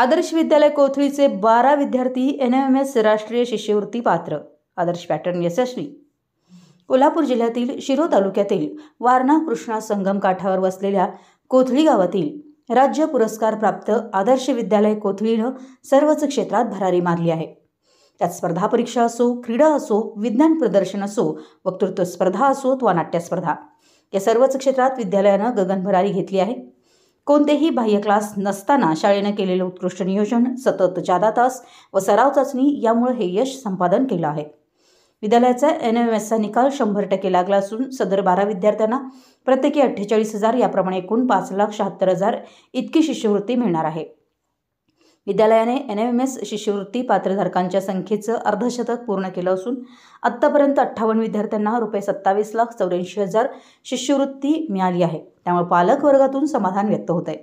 आदर्श विद्यालय कोथळीचे बारा विद्यार्थी एन एम एस राष्ट्रीय शिष्यवृत्ती पात्र आदर्श पॅटर्न यशस्वी कोल्हापूर जिल्ह्यातील शिरो तालुक्यातील वारणा कृष्णा संगम काठावर वसलेल्या कोथळी गावातील राज्य पुरस्कार प्राप्त आदर्श विद्यालय कोथळीनं सर्वच क्षेत्रात भरारी मारली आहे त्यात स्पर्धा परीक्षा असो क्रीडा असो विज्ञान प्रदर्शन असो वक्तृत्व स्पर्धा असोत वा नाट्यस्पर्धा या सर्वच क्षेत्रात विद्यालयानं भरारी घेतली आहे कोणतेही बाह्य क्लास नसताना शाळेनं केलेलं उत्कृष्ट नियोजन सतत जादा तास व सराव चाचणी यामुळे हे यश संपादन केलं आहे विद्यालयाचा एन एम एसचा निकाल शंभर टक्के लागला असून सदर बारा विद्यार्थ्यांना प्रत्येकी अठ्ठेचाळीस हजार याप्रमाणे एकूण पाच लाख शहात्तर हजार इतकी शिष्यवृत्ती मिळणार आहे विद्यालयाने एन एम एस शिष्यवृत्ती पात्रधारकांच्या संख्येचं अर्धशतक पूर्ण केलं असून आत्तापर्यंत अठ्ठावन्न विद्यार्थ्यांना रुपये सत्तावीस लाख चौऱ्याऐंशी हजार शिष्यवृत्ती मिळाली आहे त्यामुळे पालक वर्गातून समाधान व्यक्त होत आहे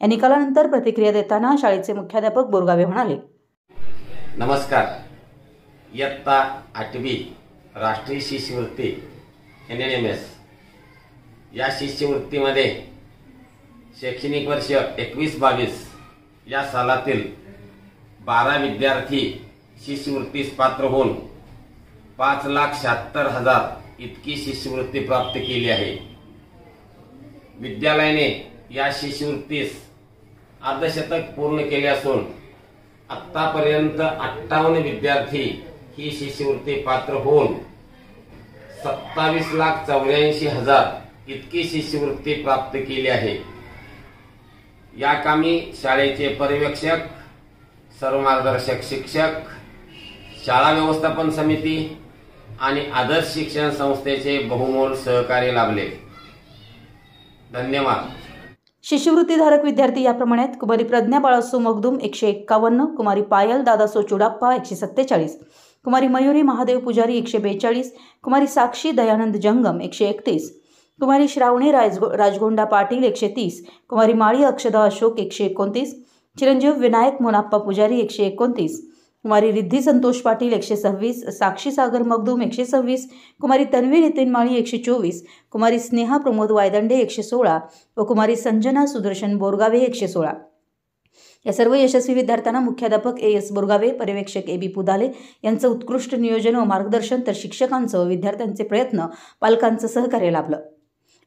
या निकालानंतर प्रतिक्रिया देताना शाळेचे मुख्याध्यापक बोरगावे म्हणाले नमस्कार इयत्ता आठवी राष्ट्रीय शिष्यवृत्ती एन एन एम एस या शिष्यवृत्तीमध्ये शैक्षणिक वर्ष एकवीस बावीस या सालातील बारा विद्यार्थी शिष्यवृत्तीस पात्र होऊन पाच लाख शहात्तर हजार इतकी शिष्यवृत्ती प्राप्त केली आहे विद्यालयाने या शिष्यवृत्तीस अर्धशतक पूर्ण केले असून आतापर्यंत अठ्ठावन्न विद्यार्थी ही शिष्यवृत्ती पात्र होऊन सत्तावीस लाख चौऱ्याऐंशी हजार इतकी शिष्यवृत्ती प्राप्त केली आहे या कामी शाळेचे पर्यवेक्षक सर्व मार्गदर्शक शिक्षक शाळा व्यवस्थापन समिती आणि आदर्श शिक्षण संस्थेचे बहुमोल सहकार्य लाभले धन्यवाद शिष्यवृत्तीधारक विद्यार्थी याप्रमाणे आहेत कुमारी प्रज्ञा बाळासू मगदुम एकशे एक्कावन्न कुमारी पायल दादासो चुडाप्पा एकशे सत्तेचाळीस कुमारी मयुरी महादेव पुजारी एकशे बेचाळीस कुमारी साक्षी दयानंद जंगम एकशे एकतीस कुमारी श्रावणी राजगो राजगोंडा पाटील एकशे तीस कुमारी माळी अक्षदा अशोक एकशे एकोणतीस चिरंजीव विनायक मोनाप्पा पुजारी एकशे एकोणतीस कुमारी रिद्धी संतोष पाटील एकशे सव्वीस साक्षी सागर मगदूम एकशे सव्वीस कुमारी तन्वी नितीन माळी एकशे चोवीस कुमारी स्नेहा प्रमोद वायदंडे एकशे सोळा व कुमारी संजना सुदर्शन बोरगावे एकशे सोळा या सर्व यशस्वी विद्यार्थ्यांना मुख्याध्यापक ए एस बोरगावे पर्यवेक्षक ए बी पुदाले यांचं उत्कृष्ट नियोजन व मार्गदर्शन तर शिक्षकांचं व विद्यार्थ्यांचे प्रयत्न पालकांचं सहकार्य लाभलं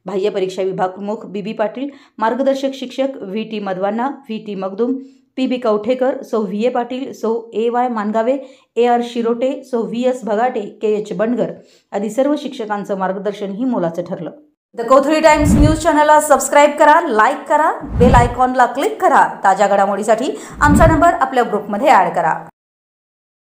बाह्य परीक्षा विभाग प्रमुख बी बी पाटील मार्गदर्शक शिक्षक V T Madhwana V T Magdum P B Kavathekar सौ व्ही ए पाटील सौ ए वाय मानगावे ए आर शिरोटे सौ V S Bhagate K H Bangar आदी सर्व शिक्षकांचं मार्गदर्शन ही मोलाचं ठरलं द कौथरी टाइम्स न्यूज चॅनलला सबस्क्राईब करा लाईक करा बेल आयकॉनला क्लिक करा ताज्या घडामोडीसाठी आमचा नंबर आपल्या ग्रुपमध्ये ॲड करा